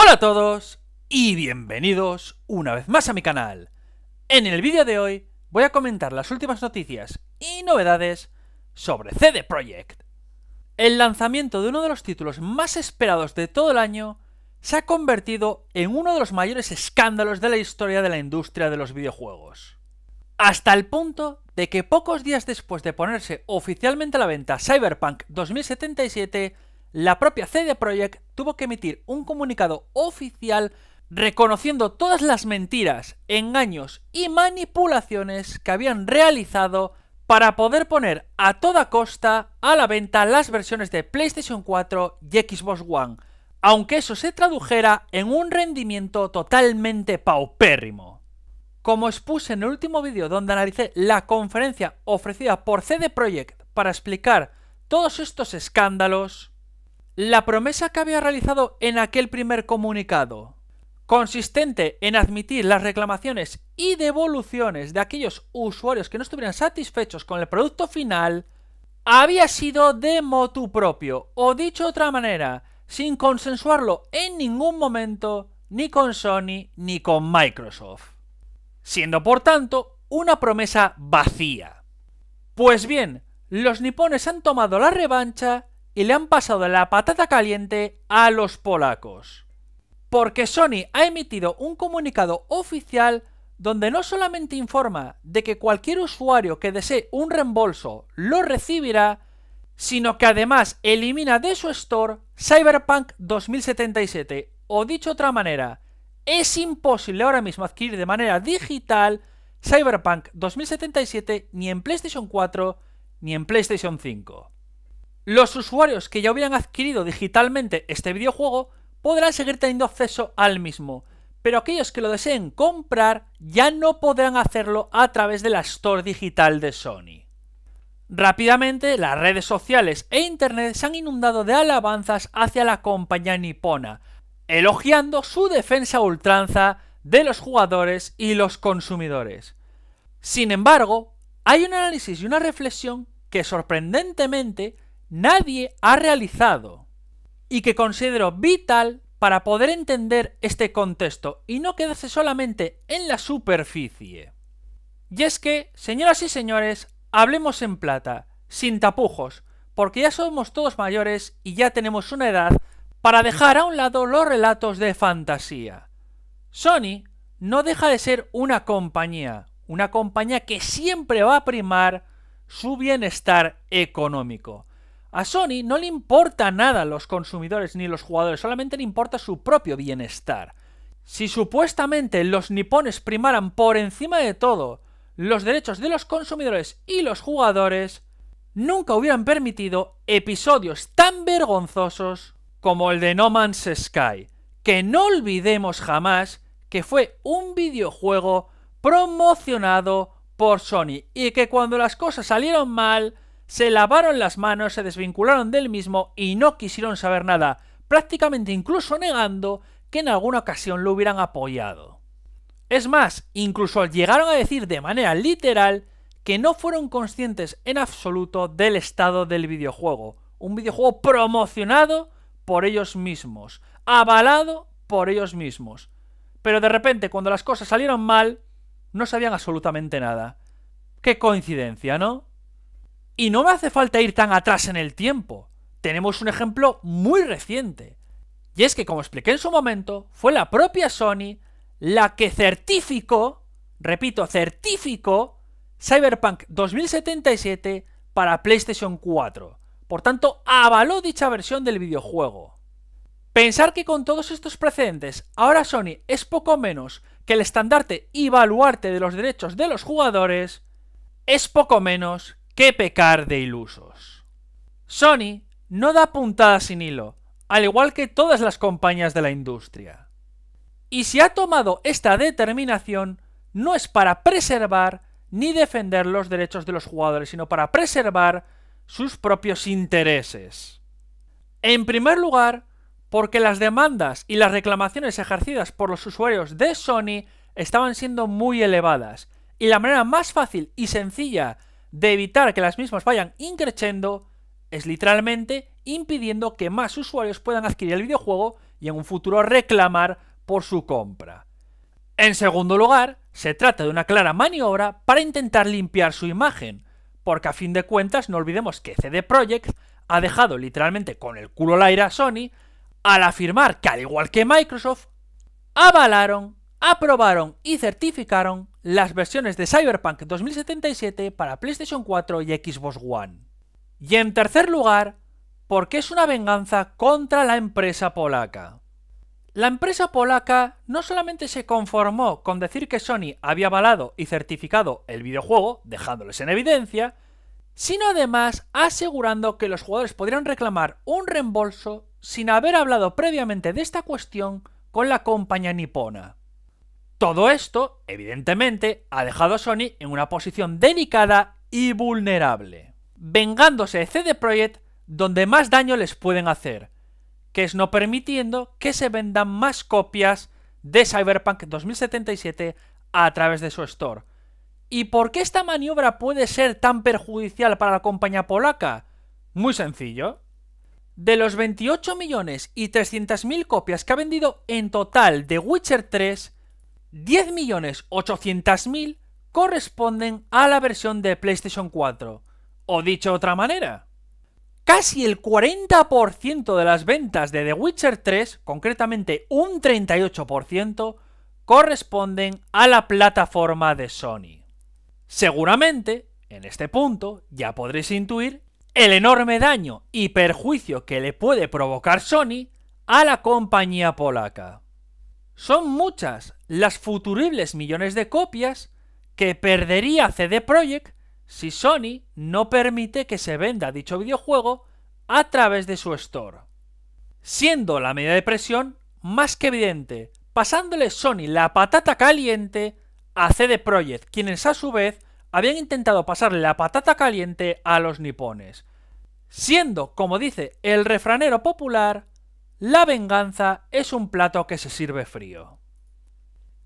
Hola a todos y bienvenidos una vez más a mi canal. En el vídeo de hoy voy a comentar las últimas noticias y novedades sobre CD Projekt. El lanzamiento de uno de los títulos más esperados de todo el año se ha convertido en uno de los mayores escándalos de la historia de la industria de los videojuegos. Hasta el punto de que pocos días después de ponerse oficialmente a la venta Cyberpunk 2077, la propia CD Projekt tuvo que emitir un comunicado oficial reconociendo todas las mentiras, engaños y manipulaciones que habían realizado para poder poner a toda costa a la venta las versiones de PlayStation 4 y Xbox One, aunque eso se tradujera en un rendimiento totalmente paupérrimo. Como expuse en el último vídeo donde analicé la conferencia ofrecida por CD Projekt para explicar todos estos escándalos, la promesa que había realizado en aquel primer comunicado, consistente en admitir las reclamaciones y devoluciones de aquellos usuarios que no estuvieran satisfechos con el producto final, había sido de motu propio, o dicho de otra manera, sin consensuarlo en ningún momento ni con Sony ni con Microsoft, siendo por tanto una promesa vacía. Pues bien, los nipones han tomado la revancha y le han pasado la patata caliente a los polacos. Porque Sony ha emitido un comunicado oficial donde no solamente informa de que cualquier usuario que desee un reembolso lo recibirá, sino que además elimina de su store Cyberpunk 2077, o dicho de otra manera, es imposible ahora mismo adquirir de manera digital Cyberpunk 2077 ni en PlayStation 4 ni en PlayStation 5. Los usuarios que ya hubieran adquirido digitalmente este videojuego podrán seguir teniendo acceso al mismo, pero aquellos que lo deseen comprar ya no podrán hacerlo a través de la Store digital de Sony. Rápidamente, las redes sociales e Internet se han inundado de alabanzas hacia la compañía nipona, elogiando su defensa ultranza de los jugadores y los consumidores. Sin embargo, hay un análisis y una reflexión que sorprendentemente nadie ha realizado y que considero vital para poder entender este contexto y no quedarse solamente en la superficie. Y es que, señoras y señores, hablemos en plata, sin tapujos, porque ya somos todos mayores y ya tenemos una edad para dejar a un lado los relatos de fantasía. Sony no deja de ser una compañía, una compañía que siempre va a primar su bienestar económico. A Sony no le importa nada los consumidores ni los jugadores, solamente le importa su propio bienestar. Si supuestamente los nipones primaran por encima de todo los derechos de los consumidores y los jugadores, nunca hubieran permitido episodios tan vergonzosos como el de No Man's Sky, que no olvidemos jamás que fue un videojuego promocionado por Sony y que cuando las cosas salieron mal, se lavaron las manos, se desvincularon del mismo y no quisieron saber nada, prácticamente incluso negando que en alguna ocasión lo hubieran apoyado. Es más, incluso llegaron a decir de manera literal que no fueron conscientes en absoluto del estado del videojuego, un videojuego promocionado por ellos mismos, avalado por ellos mismos. Pero de repente, cuando las cosas salieron mal, no sabían absolutamente nada. Qué coincidencia, ¿no? Y no me hace falta ir tan atrás en el tiempo. Tenemos un ejemplo muy reciente. Y es que, como expliqué en su momento, fue la propia Sony la que certificó, repito, certificó Cyberpunk 2077 para PlayStation 4. Por tanto, avaló dicha versión del videojuego. Pensar que con todos estos precedentes, ahora Sony es poco menos que el estandarte y baluarte de los derechos de los jugadores, es poco menos ¡Qué pecar de ilusos. Sony no da puntadas sin hilo, al igual que todas las compañías de la industria. Y si ha tomado esta determinación, no es para preservar ni defender los derechos de los jugadores, sino para preservar sus propios intereses. En primer lugar, porque las demandas y las reclamaciones ejercidas por los usuarios de Sony estaban siendo muy elevadas, y la manera más fácil y sencilla de evitar que las mismas vayan increciendo es literalmente impidiendo que más usuarios puedan adquirir el videojuego y en un futuro reclamar por su compra. En segundo lugar, se trata de una clara maniobra para intentar limpiar su imagen, porque a fin de cuentas no olvidemos que CD Projekt ha dejado literalmente con el culo al aire a Sony al afirmar que al igual que Microsoft, avalaron, aprobaron y certificaron las versiones de Cyberpunk 2077 para PlayStation 4 y Xbox One. Y en tercer lugar, porque es una venganza contra la empresa polaca. La empresa polaca no solamente se conformó con decir que Sony había avalado y certificado el videojuego, dejándoles en evidencia, sino además asegurando que los jugadores podrían reclamar un reembolso sin haber hablado previamente de esta cuestión con la compañía nipona. Todo esto, evidentemente, ha dejado a Sony en una posición delicada y vulnerable, vengándose de CD Projekt donde más daño les pueden hacer, que es no permitiendo que se vendan más copias de Cyberpunk 2077 a través de su store. ¿Y por qué esta maniobra puede ser tan perjudicial para la compañía polaca? Muy sencillo. De los 28 millones y mil copias que ha vendido en total de Witcher 3, 10.800.000 corresponden a la versión de PlayStation 4. O dicho de otra manera, casi el 40% de las ventas de The Witcher 3, concretamente un 38%, corresponden a la plataforma de Sony. Seguramente, en este punto, ya podréis intuir el enorme daño y perjuicio que le puede provocar Sony a la compañía polaca. Son muchas las futuribles millones de copias que perdería CD Projekt si Sony no permite que se venda dicho videojuego a través de su store. Siendo la medida de presión más que evidente, pasándole Sony la patata caliente a CD Projekt, quienes a su vez habían intentado pasarle la patata caliente a los nipones. Siendo, como dice el refranero popular, la venganza es un plato que se sirve frío.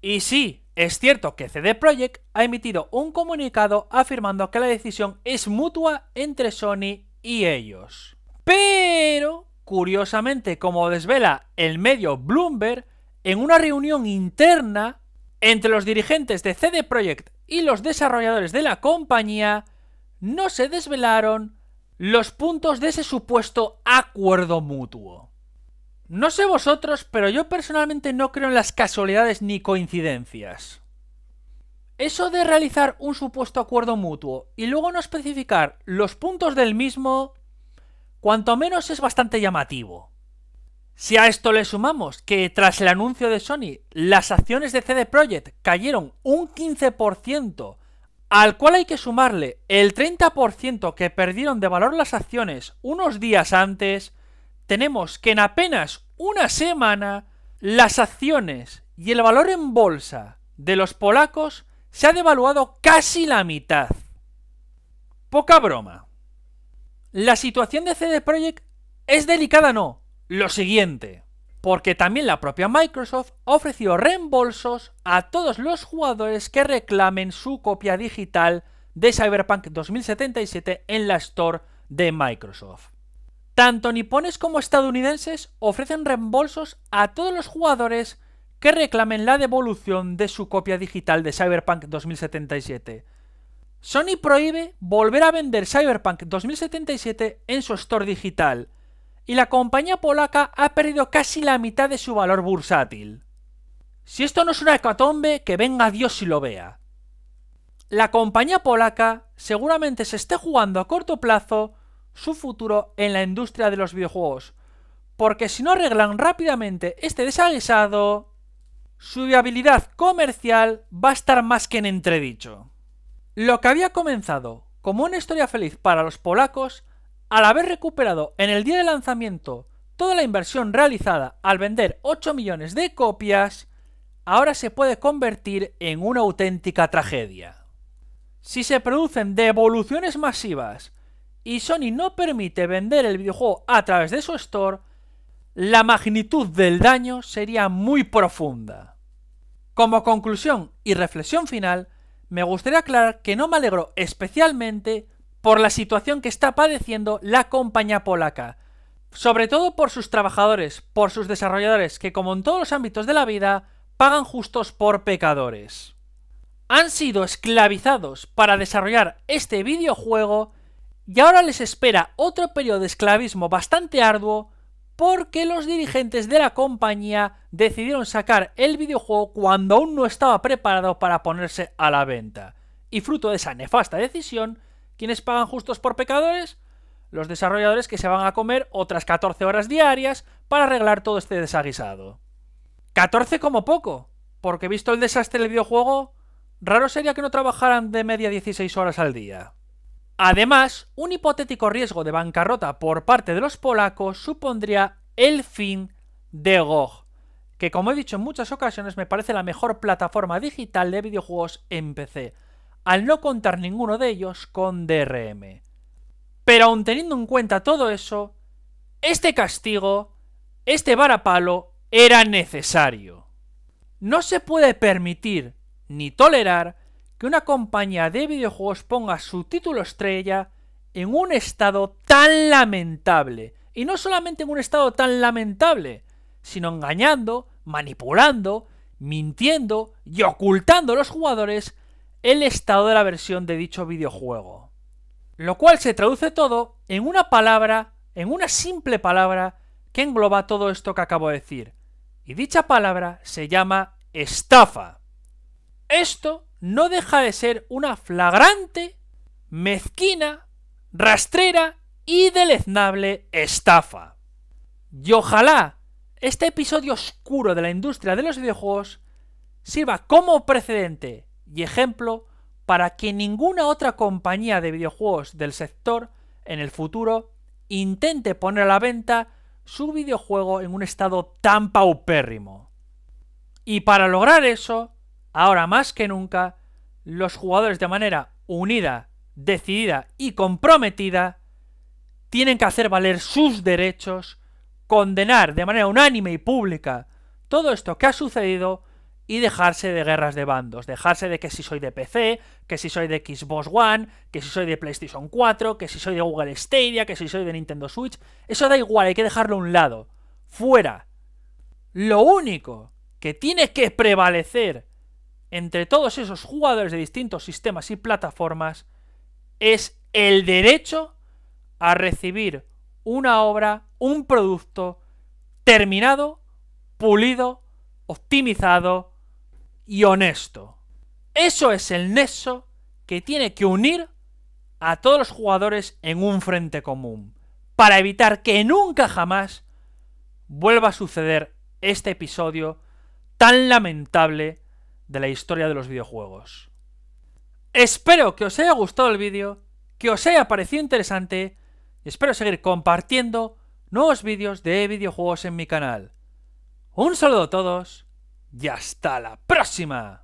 Y sí, es cierto que CD Projekt ha emitido un comunicado afirmando que la decisión es mutua entre Sony y ellos. Pero, curiosamente, como desvela el medio Bloomberg, en una reunión interna entre los dirigentes de CD Projekt y los desarrolladores de la compañía, no se desvelaron los puntos de ese supuesto acuerdo mutuo. No sé vosotros, pero yo personalmente no creo en las casualidades ni coincidencias. Eso de realizar un supuesto acuerdo mutuo y luego no especificar los puntos del mismo, cuanto menos es bastante llamativo. Si a esto le sumamos que tras el anuncio de Sony, las acciones de CD Projekt cayeron un 15%, al cual hay que sumarle el 30% que perdieron de valor las acciones unos días antes, tenemos que en apenas una semana, las acciones y el valor en bolsa de los polacos se ha devaluado casi la mitad. Poca broma. La situación de CD Projekt es delicada, no. Lo siguiente. Porque también la propia Microsoft ha ofrecido reembolsos a todos los jugadores que reclamen su copia digital de Cyberpunk 2077 en la Store de Microsoft. Tanto nipones como estadounidenses ofrecen reembolsos a todos los jugadores que reclamen la devolución de su copia digital de Cyberpunk 2077. Sony prohíbe volver a vender Cyberpunk 2077 en su store digital, y la compañía polaca ha perdido casi la mitad de su valor bursátil. Si esto no es una hecatombe, que venga Dios si lo vea. La compañía polaca seguramente se esté jugando a corto plazo su futuro en la industria de los videojuegos, porque si no arreglan rápidamente este desaguisado, su viabilidad comercial va a estar más que en entredicho. Lo que había comenzado como una historia feliz para los polacos, al haber recuperado en el día de lanzamiento toda la inversión realizada al vender 8 millones de copias, ahora se puede convertir en una auténtica tragedia. Si se producen devoluciones masivas y Sony no permite vender el videojuego a través de su store, la magnitud del daño sería muy profunda. Como conclusión y reflexión final, me gustaría aclarar que no me alegro especialmente por la situación que está padeciendo la compañía polaca, sobre todo por sus trabajadores, por sus desarrolladores, que como en todos los ámbitos de la vida, pagan justos por pecadores. Han sido esclavizados para desarrollar este videojuego y ahora les espera otro periodo de esclavismo bastante arduo porque los dirigentes de la compañía decidieron sacar el videojuego cuando aún no estaba preparado para ponerse a la venta. Y fruto de esa nefasta decisión, ¿quiénes pagan justos por pecadores? Los desarrolladores que se van a comer otras 14 horas diarias para arreglar todo este desaguisado. 14 como poco, porque visto el desastre del videojuego, raro sería que no trabajaran de media 16 horas al día. Además, un hipotético riesgo de bancarrota por parte de los polacos supondría el fin de GOG, que como he dicho en muchas ocasiones me parece la mejor plataforma digital de videojuegos en PC, al no contar ninguno de ellos con DRM. Pero aun teniendo en cuenta todo eso, este castigo, este varapalo, era necesario. No se puede permitir ni tolerar que una compañía de videojuegos ponga su título estrella en un estado tan lamentable. Y no solamente en un estado tan lamentable, sino engañando, manipulando, mintiendo y ocultando a los jugadores el estado de la versión de dicho videojuego. Lo cual se traduce todo en una palabra, en una simple palabra, que engloba todo esto que acabo de decir. Y dicha palabra se llama estafa. Esto no deja de ser una flagrante, mezquina, rastrera y deleznable estafa. Y ojalá este episodio oscuro de la industria de los videojuegos sirva como precedente y ejemplo para que ninguna otra compañía de videojuegos del sector en el futuro intente poner a la venta su videojuego en un estado tan paupérrimo. Y para lograr eso, Ahora más que nunca, los jugadores de manera unida, decidida y comprometida tienen que hacer valer sus derechos, condenar de manera unánime y pública todo esto que ha sucedido y dejarse de guerras de bandos, dejarse de que si soy de PC, que si soy de Xbox One, que si soy de PlayStation 4, que si soy de Google Stadia, que si soy de Nintendo Switch, eso da igual, hay que dejarlo a un lado, fuera. Lo único que tiene que prevalecer entre todos esos jugadores de distintos sistemas y plataformas es el derecho a recibir una obra, un producto terminado, pulido, optimizado y honesto. Eso es el nexo que tiene que unir a todos los jugadores en un frente común, para evitar que nunca jamás vuelva a suceder este episodio tan lamentable de la historia de los videojuegos. Espero que os haya gustado el vídeo, que os haya parecido interesante y espero seguir compartiendo nuevos vídeos de videojuegos en mi canal. Un saludo a todos y hasta la próxima.